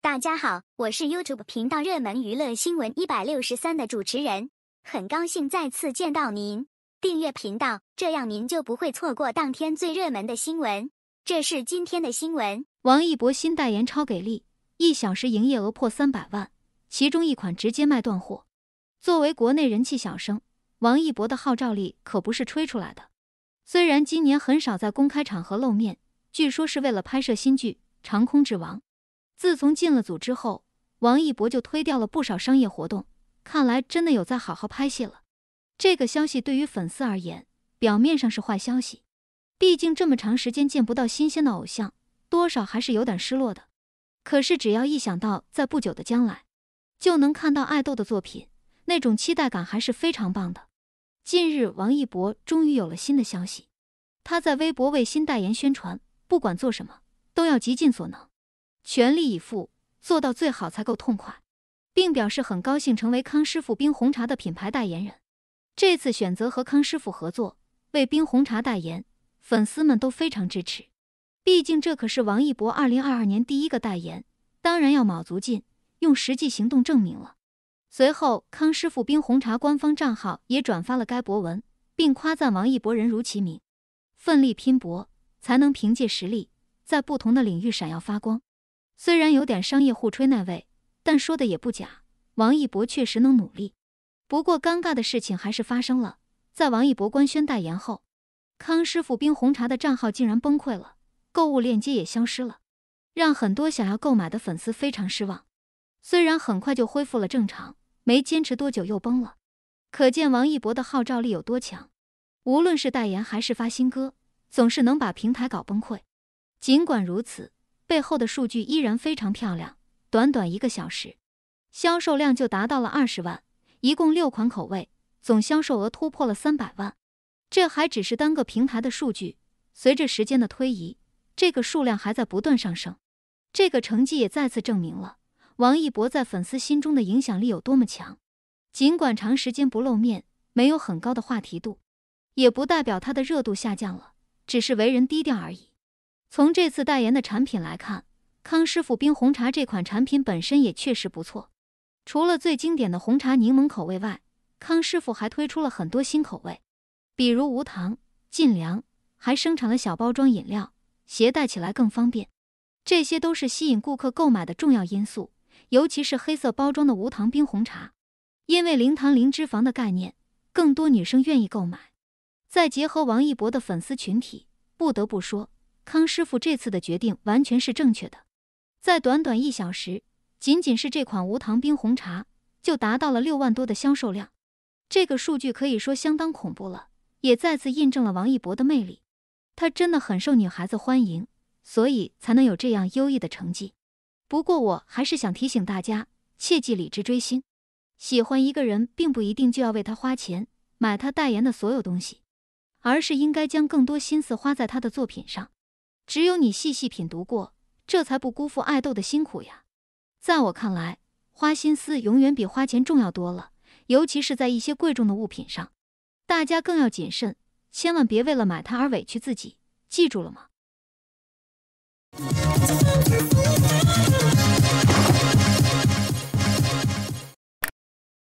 大家好，我是 YouTube 频道热门娱乐新闻一百六十三的主持人，很高兴再次见到您。订阅频道，这样您就不会错过当天最热门的新闻。这是今天的新闻：王一博新代言超给力，一小时营业额破三百万，其中一款直接卖断货。作为国内人气小生，王一博的号召力可不是吹出来的。虽然今年很少在公开场合露面，据说是为了拍摄新剧《长空之王》。自从进了组之后，王一博就推掉了不少商业活动，看来真的有在好好拍戏了。这个消息对于粉丝而言，表面上是坏消息，毕竟这么长时间见不到新鲜的偶像，多少还是有点失落的。可是只要一想到在不久的将来就能看到爱豆的作品，那种期待感还是非常棒的。近日，王一博终于有了新的消息，他在微博为新代言宣传，不管做什么都要极尽所能。全力以赴做到最好才够痛快，并表示很高兴成为康师傅冰红茶的品牌代言人。这次选择和康师傅合作为冰红茶代言，粉丝们都非常支持。毕竟这可是王一博2022年第一个代言，当然要卯足劲用实际行动证明了。随后，康师傅冰红茶官方账号也转发了该博文，并夸赞王一博人如其名，奋力拼搏才能凭借实力在不同的领域闪耀发光。虽然有点商业互吹那味，但说的也不假。王一博确实能努力。不过，尴尬的事情还是发生了。在王一博官宣代言后，康师傅冰红茶的账号竟然崩溃了，购物链接也消失了，让很多想要购买的粉丝非常失望。虽然很快就恢复了正常，没坚持多久又崩了，可见王一博的号召力有多强。无论是代言还是发新歌，总是能把平台搞崩溃。尽管如此。背后的数据依然非常漂亮，短短一个小时，销售量就达到了二十万，一共六款口味，总销售额突破了三百万。这还只是单个平台的数据，随着时间的推移，这个数量还在不断上升。这个成绩也再次证明了王一博在粉丝心中的影响力有多么强。尽管长时间不露面，没有很高的话题度，也不代表他的热度下降了，只是为人低调而已。从这次代言的产品来看，康师傅冰红茶这款产品本身也确实不错。除了最经典的红茶柠檬口味外，康师傅还推出了很多新口味，比如无糖、净凉，还生产了小包装饮料，携带起来更方便。这些都是吸引顾客购买的重要因素。尤其是黑色包装的无糖冰红茶，因为零糖零脂肪的概念，更多女生愿意购买。再结合王一博的粉丝群体，不得不说。康师傅这次的决定完全是正确的，在短短一小时，仅仅是这款无糖冰红茶就达到了六万多的销售量，这个数据可以说相当恐怖了，也再次印证了王一博的魅力，他真的很受女孩子欢迎，所以才能有这样优异的成绩。不过，我还是想提醒大家，切记理智追星，喜欢一个人并不一定就要为他花钱买他代言的所有东西，而是应该将更多心思花在他的作品上。只有你细细品读过，这才不辜负爱豆的辛苦呀。在我看来，花心思永远比花钱重要多了，尤其是在一些贵重的物品上，大家更要谨慎，千万别为了买它而委屈自己，记住了吗？